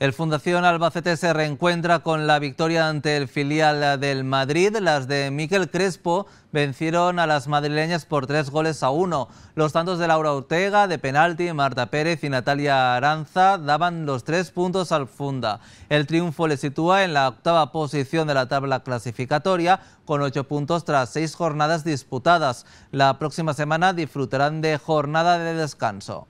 El Fundación Albacete se reencuentra con la victoria ante el filial del Madrid. Las de Miquel Crespo vencieron a las madrileñas por tres goles a uno. Los tantos de Laura Ortega, de penalti, Marta Pérez y Natalia Aranza daban los tres puntos al Funda. El triunfo le sitúa en la octava posición de la tabla clasificatoria con ocho puntos tras seis jornadas disputadas. La próxima semana disfrutarán de jornada de descanso.